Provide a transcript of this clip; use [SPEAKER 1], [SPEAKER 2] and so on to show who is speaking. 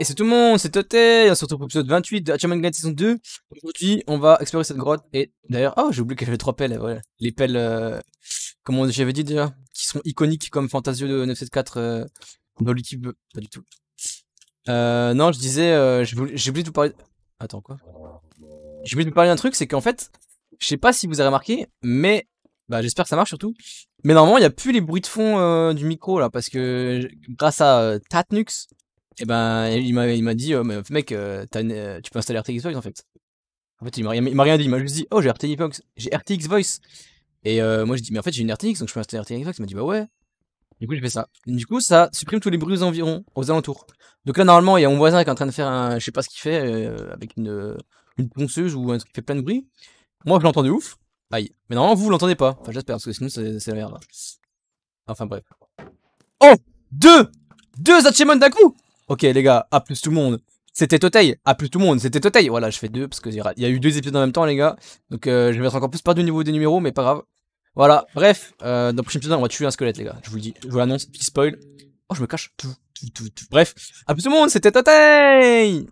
[SPEAKER 1] Et c'est tout le monde, c'est Toté, on se retrouve pour l'épisode 28 de Hachaman Guide saison 2. Aujourd'hui, on va explorer cette grotte et d'ailleurs, oh, j'ai oublié que j'avais trois pelles, Les pelles, euh, comment j'avais dit déjà, qui sont iconiques comme Fantasio de 974 euh, dans l'équipe, pas du tout. Euh, non, je disais, euh, j'ai oublié de vous parler. Attends, quoi J'ai oublié de vous parler d'un truc, c'est qu'en fait, je sais pas si vous avez remarqué, mais bah, j'espère que ça marche surtout. Mais normalement, il n'y a plus les bruits de fond du micro là, parce que grâce à Tatnux, et ben, il m'a, dit, «Oh, mec, euh, euh, tu peux installer RTX Voice en fait. En fait, il m'a, rien, dit. Il m'a juste dit, oh, j'ai RTX Voice. J'ai RTX Voice. Et euh, moi, j'ai dit, mais en fait, j'ai une RTX, donc je peux installer RTX Voice. Il m'a dit, bah ouais. Du coup, j'ai fait ça. du coup, ça supprime tous les bruits aux environs, aux alentours. Donc là, normalement, il y a mon voisin qui est en train de faire un, je sais pas ce qu'il fait, avec une, une ponceuse ou un truc qui fait plein de bruit. Moi, je l'entends de ouf. Aïe. Mais normalement, vous, vous l'entendez pas. Enfin, j'espère, parce que sinon, c'est, la merde. Enfin, bref. Oh Deux Deux Hatchemon d'un coup Ok, les gars, à plus tout le monde. C'était Totei, à plus tout le monde, c'était Totei. Voilà, je fais deux parce qu'il y a eu deux épisodes en même temps, les gars. Donc euh, je vais mettre encore plus perdu au niveau des numéros, mais pas grave. Voilà, bref, euh, dans le prochain épisode, on va tuer un squelette, les gars. Je vous le dis, je vous l'annonce, petit spoil. Oh, je me cache. Bref, à plus tout le monde, c'était Totei